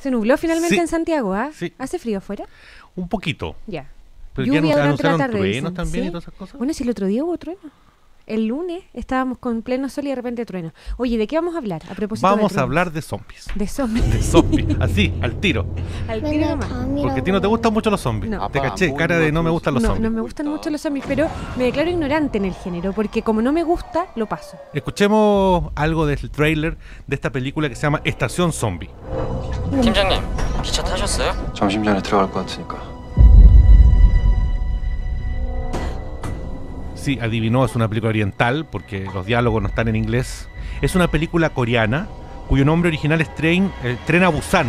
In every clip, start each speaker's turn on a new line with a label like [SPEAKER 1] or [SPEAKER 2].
[SPEAKER 1] se nubló finalmente en Santiago, ¿ah? ¿Hace frío afuera?
[SPEAKER 2] Un poquito. Ya. Pero Lluvia ya anunciaron, la truenos también y todas esas cosas. Bueno,
[SPEAKER 1] si el otro día hubo trueno el lunes estábamos con pleno sol y de repente trueno. Oye, ¿de qué vamos a hablar? propósito Vamos a hablar de zombies. De zombies. De
[SPEAKER 2] zombies, así, al tiro.
[SPEAKER 1] al tiro más. Porque a ti no te
[SPEAKER 2] gustan mucho los zombies. Te ah, caché, cara de no me gustan los zombies. No, me
[SPEAKER 1] gustan mucho los zombies, pero me declaro ignorante en el género, porque como no me gusta, lo paso.
[SPEAKER 2] Escuchemos algo del trailer de esta película que se llama Estación Zombie. Sí, adivinó, es una película oriental, porque los diálogos no están en inglés. Es una película coreana, cuyo nombre original es eh, Tren, a Busan,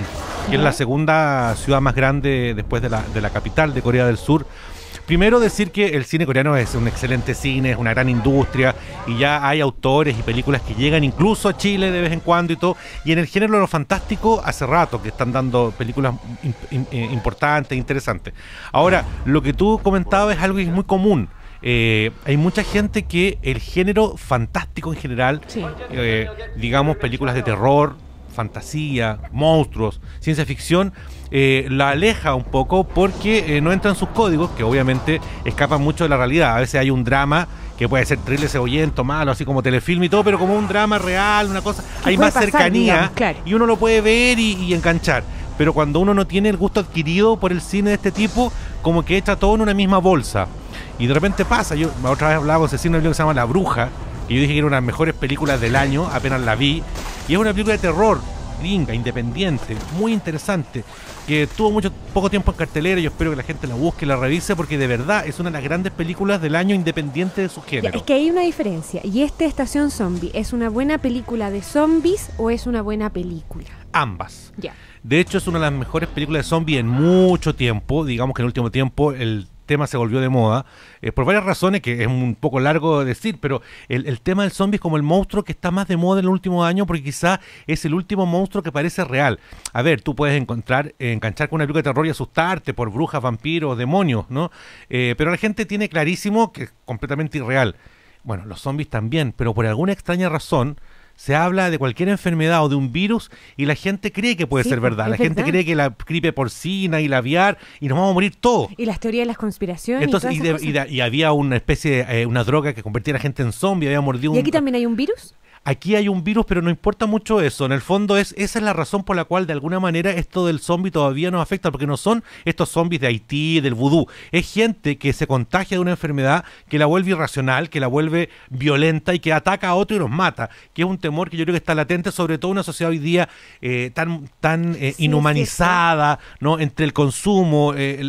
[SPEAKER 2] que es la segunda ciudad más grande después de la, de la capital de Corea del Sur. Primero decir que el cine coreano es un excelente cine, es una gran industria y ya hay autores y películas que llegan incluso a Chile de vez en cuando y todo. Y en el género de lo fantástico hace rato que están dando películas eh, importantes, interesantes. Ahora, lo que tú comentabas es algo es muy común. Eh, hay mucha gente que el género fantástico en general, eh, digamos películas de terror, fantasía, monstruos, ciencia ficción, eh, la aleja un poco porque no entran sus códigos, que obviamente escapan mucho de la realidad. A veces hay un drama que puede ser thriller cebollento, malo, así como telefilm y todo, pero como un drama real, una cosa, hay más cercanía y uno lo puede ver y, y enganchar. Pero cuando uno no tiene el gusto adquirido por el cine de este tipo, como que echa todo en una misma bolsa. Y de repente pasa, yo otra vez hablaba con libro que se llama La Bruja, que yo dije que era una de las mejores películas del año, apenas la vi. Y es una película de terror, gringa, independiente, muy interesante, que tuvo mucho poco tiempo en cartelera. Yo espero que la gente la busque, la revise, porque de verdad es una de las grandes películas del año independiente de su género. es que
[SPEAKER 1] hay una diferencia. ¿Y este Estación Zombie es una buena película de zombies o es una buena película?
[SPEAKER 2] Ambas. Ya. De hecho, es una de las mejores películas de zombies en mucho tiempo. Digamos que en el último tiempo el tema se volvió de moda, eh, por varias razones, que es un poco largo decir, pero el, tema del zombie es como el monstruo que está más de moda en el último año porque quizá es el último monstruo que parece real. A ver, tú puedes encontrar, enganchar con una película de terror y asustarte por brujas, vampiros, demonios, ¿no? Eh, pero la gente tiene clarísimo que es completamente irreal. Bueno, los zombies también, pero por alguna extraña razón, se habla de cualquier enfermedad o de un virus y la gente cree que puede ser pues, verdad. La gente cree que la gripe porcina y la aviar y nos vamos a morir todos.
[SPEAKER 1] Y las teorías de las conspiraciones. y,
[SPEAKER 2] había una especie, de, eh, una droga que convertía a la gente en zombie, había mordido ¿Y aquí
[SPEAKER 1] también hay un virus?
[SPEAKER 2] aquí hay un virus, pero no importa mucho eso. En el fondo es esa es la razón por la cual de alguna manera esto del zombie todavía nos afecta, porque no son estos zombies de Haití, del vudú. Es gente que se contagia de una enfermedad que la vuelve irracional, que la vuelve violenta y que ataca a otro y los mata, que es un temor que yo creo que está latente, sobre todo en una sociedad hoy día eh, tan, tan eh, inhumanizada, ¿no? Entre el consumo, eh,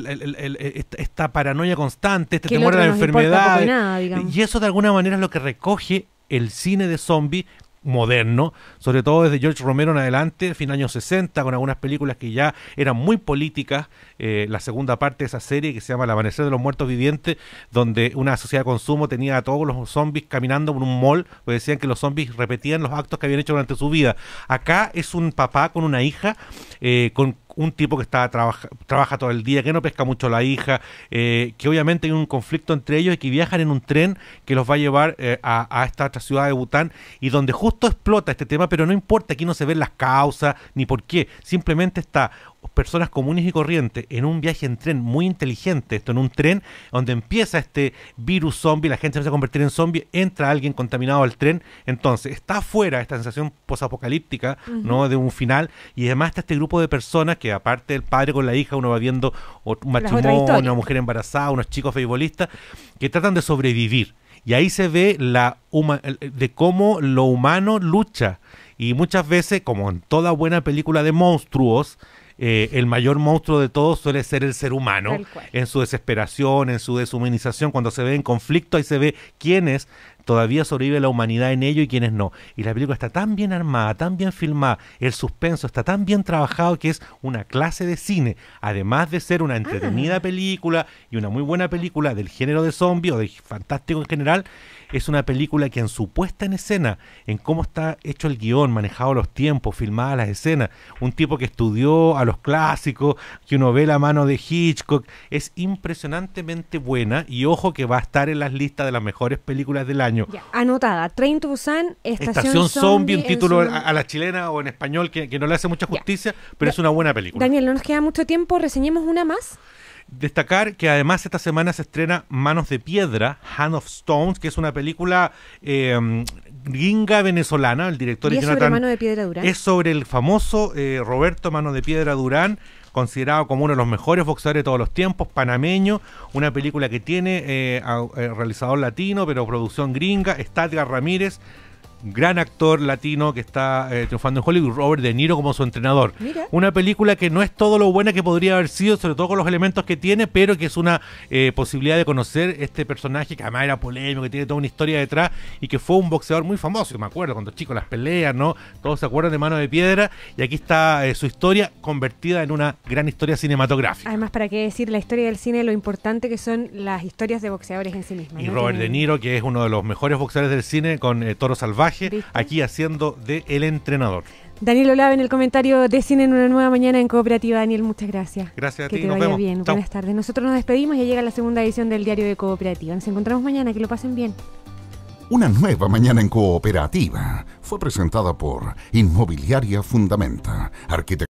[SPEAKER 2] esta paranoia constante, este temor a la enfermedad. y eso de alguna manera es lo que recoge el cine de zombies moderno, sobre todo desde George Romero en adelante, fin años 60, con algunas películas que ya eran muy políticas, eh, la segunda parte de esa serie que se llama El amanecer de los muertos vivientes, donde una sociedad de consumo tenía a todos los zombies caminando por un mall, pues decían que los zombies repetían los actos que habían hecho durante su vida. Acá es un papá con una hija, eh, con un tipo que está trabaja, trabaja todo el día, que no pesca mucho la hija, eh, que obviamente hay un conflicto entre ellos y que viajan en un tren que los va a llevar eh, a, a, esta otra ciudad de Bután y donde justo explota este tema, pero no importa, aquí no se ven las causas ni por qué, simplemente está personas comunes y corrientes en un viaje en tren muy inteligente, esto en un tren donde empieza este virus zombie, la gente se va a convertir en zombie, entra alguien contaminado al tren, entonces está afuera esta sensación posapocalíptica, ¿no? De un final y además está este grupo de personas que aparte del padre con la hija uno va viendo un matrimonio, una mujer embarazada, unos chicos fútbolistas que tratan de sobrevivir. Y ahí se ve la de cómo lo humano lucha. Y muchas veces, como en toda buena película de monstruos, eh, el mayor monstruo de todos suele ser el ser humano, en su desesperación, en su deshumanización, cuando se ve en conflicto, ahí se ve quiénes todavía sobrevive la humanidad en ello y quiénes no. Y la película está tan bien armada, tan bien filmada, el suspenso está tan bien trabajado que es una clase de cine. Además de ser una entretenida ah. película y una muy buena película del género de zombie o de fantástico en general, es una película que en su puesta en escena, en cómo está hecho el guión, manejado los tiempos, filmadas las escenas, un tipo que estudió a los clásicos, que uno ve la mano de Hitchcock, es impresionantemente buena y ojo que va a estar en las listas de las mejores películas del año.
[SPEAKER 1] anotada, Train to Busan, Estación, Zombie, un título a,
[SPEAKER 2] la chilena o en español que, no le hace mucha justicia, pero es una buena película.
[SPEAKER 1] Daniel, no nos queda mucho tiempo, reseñemos una más.
[SPEAKER 2] Destacar que además esta semana se estrena Manos de Piedra, Hand of Stones, que es una película em, gringa venezolana. El director es sobre de
[SPEAKER 1] Piedra Durán. Es
[SPEAKER 2] sobre el famoso eh, Roberto Manos de Piedra Durán, considerado como uno de los mejores boxeadores de todos los tiempos, panameño, una película que tiene eh, eh, realizador latino, pero producción gringa, Estadgar Ramírez, gran actor latino que está eh, triunfando en Hollywood, Robert De Niro como su entrenador. Una película que no es todo lo buena que podría haber sido, sobre todo con los elementos que tiene, pero que es una eh, posibilidad de conocer este personaje que además era polémico, que tiene toda una historia detrás y que fue un boxeador muy famoso, me acuerdo, cuando chicos las peleas, ¿no? Todos se acuerdan de Mano de Piedra y aquí está eh, su historia convertida en una gran historia cinematográfica.
[SPEAKER 1] Además, ¿para qué decir la historia del cine lo importante que son las historias de boxeadores en sí mismas? Y Robert De
[SPEAKER 2] Niro, que es uno de los mejores boxeadores del cine con Toro Salvaje aquí haciendo de el entrenador.
[SPEAKER 1] Daniel Olave en el comentario de Cine en una nueva mañana en Cooperativa. Daniel, muchas gracias. Gracias a ti, te vaya bien. Buenas tardes. Nosotros nos despedimos y llega la segunda edición del Diario de Cooperativa. Nos encontramos mañana, que lo pasen bien.
[SPEAKER 2] Una nueva mañana en Cooperativa fue presentada por Inmobiliaria Fundamenta, arquitectura.